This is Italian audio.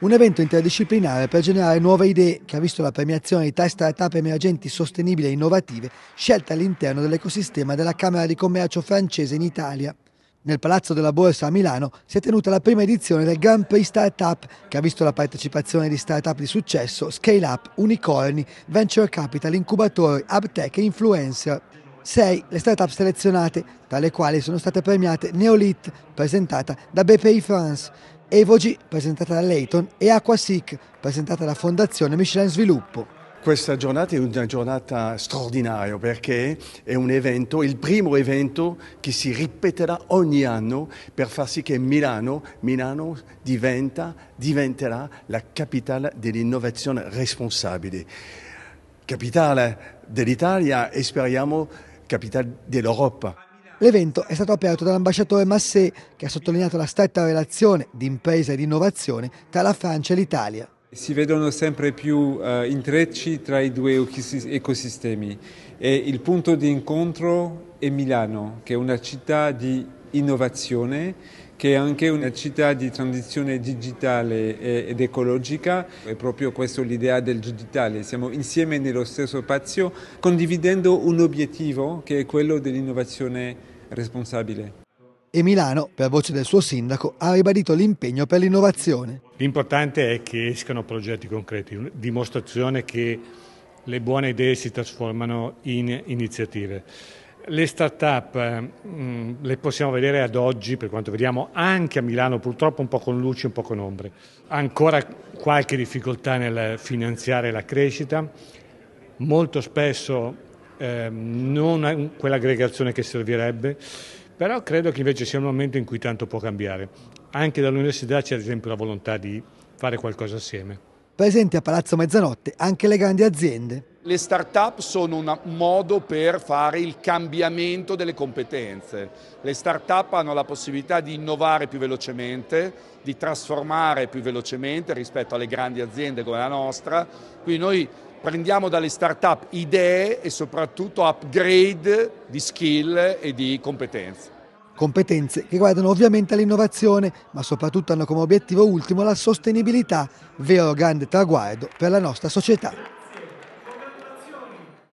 Un evento interdisciplinare per generare nuove idee che ha visto la premiazione di tre start-up emergenti sostenibili e innovative scelte all'interno dell'ecosistema della Camera di Commercio francese in Italia. Nel Palazzo della Borsa a Milano si è tenuta la prima edizione del Grand Prix Startup che ha visto la partecipazione di startup di successo, scale up, unicorni, venture capital, incubatori, uptech e influencer. 6 le start-up selezionate, tra le quali sono state premiate Neolith, presentata da BPI France, Evogi, presentata da Leighton, e AquaSic, presentata da Fondazione Michelin Sviluppo. Questa giornata è una giornata straordinaria perché è un evento, il primo evento che si ripeterà ogni anno per far sì che Milano, Milano diventa, diventerà la capitale dell'innovazione responsabile. Capitale dell'Italia e speriamo capitale dell'Europa. L'evento è stato aperto dall'ambasciatore Massé che ha sottolineato la stretta relazione di impresa e di innovazione tra la Francia e l'Italia. Si vedono sempre più uh, intrecci tra i due ecosistemi e il punto di incontro è Milano, che è una città di innovazione che è anche una città di transizione digitale ed ecologica. È proprio questa l'idea del digitale, siamo insieme nello stesso spazio condividendo un obiettivo che è quello dell'innovazione responsabile. E Milano, per voce del suo sindaco, ha ribadito l'impegno per l'innovazione. L'importante è che escano progetti concreti, dimostrazione che le buone idee si trasformano in iniziative. Le start-up eh, mm, le possiamo vedere ad oggi, per quanto vediamo anche a Milano, purtroppo un po' con luci, un po' con ombre. Ancora qualche difficoltà nel finanziare la crescita, molto spesso eh, non quell'aggregazione che servirebbe, però credo che invece sia un momento in cui tanto può cambiare. Anche dall'università c'è ad esempio la volontà di fare qualcosa assieme presenti a Palazzo Mezzanotte anche le grandi aziende. Le start-up sono un modo per fare il cambiamento delle competenze. Le start-up hanno la possibilità di innovare più velocemente, di trasformare più velocemente rispetto alle grandi aziende come la nostra. Quindi noi prendiamo dalle start-up idee e soprattutto upgrade di skill e di competenze competenze che guardano ovviamente all'innovazione, ma soprattutto hanno come obiettivo ultimo la sostenibilità, vero grande traguardo per la nostra società.